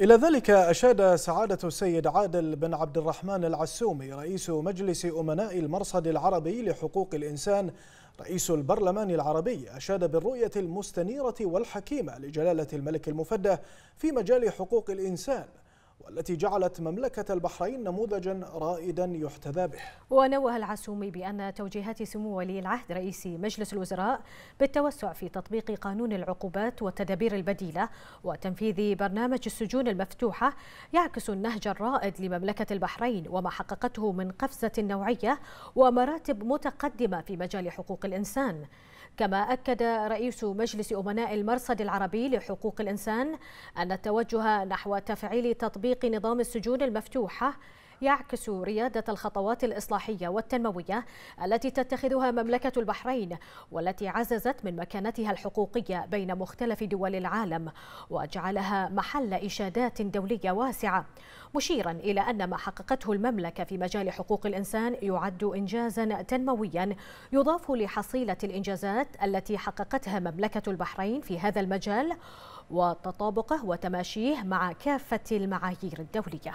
إلى ذلك أشاد سعادة السيد عادل بن عبد الرحمن العسومي رئيس مجلس أمناء المرصد العربي لحقوق الإنسان رئيس البرلمان العربي أشاد بالرؤية المستنيرة والحكيمة لجلالة الملك المفدى في مجال حقوق الإنسان والتي جعلت مملكة البحرين نموذجا رائدا يحتذى به ونوه العسومي بأن توجيهات سمو ولي العهد رئيس مجلس الوزراء بالتوسع في تطبيق قانون العقوبات والتدابير البديلة وتنفيذ برنامج السجون المفتوحة يعكس النهج الرائد لمملكة البحرين وما حققته من قفزة نوعية ومراتب متقدمة في مجال حقوق الإنسان كما أكد رئيس مجلس أمناء المرصد العربي لحقوق الإنسان أن التوجه نحو تفعيل تطبيق تطبيق نظام السجون المفتوحة يعكس ريادة الخطوات الإصلاحية والتنموية التي تتخذها مملكة البحرين والتي عززت من مكانتها الحقوقية بين مختلف دول العالم وجعلها محل إشادات دولية واسعة مشيرا إلى أن ما حققته المملكة في مجال حقوق الإنسان يعد إنجازا تنمويا يضاف لحصيلة الإنجازات التي حققتها مملكة البحرين في هذا المجال وتطابقه وتماشيه مع كافة المعايير الدولية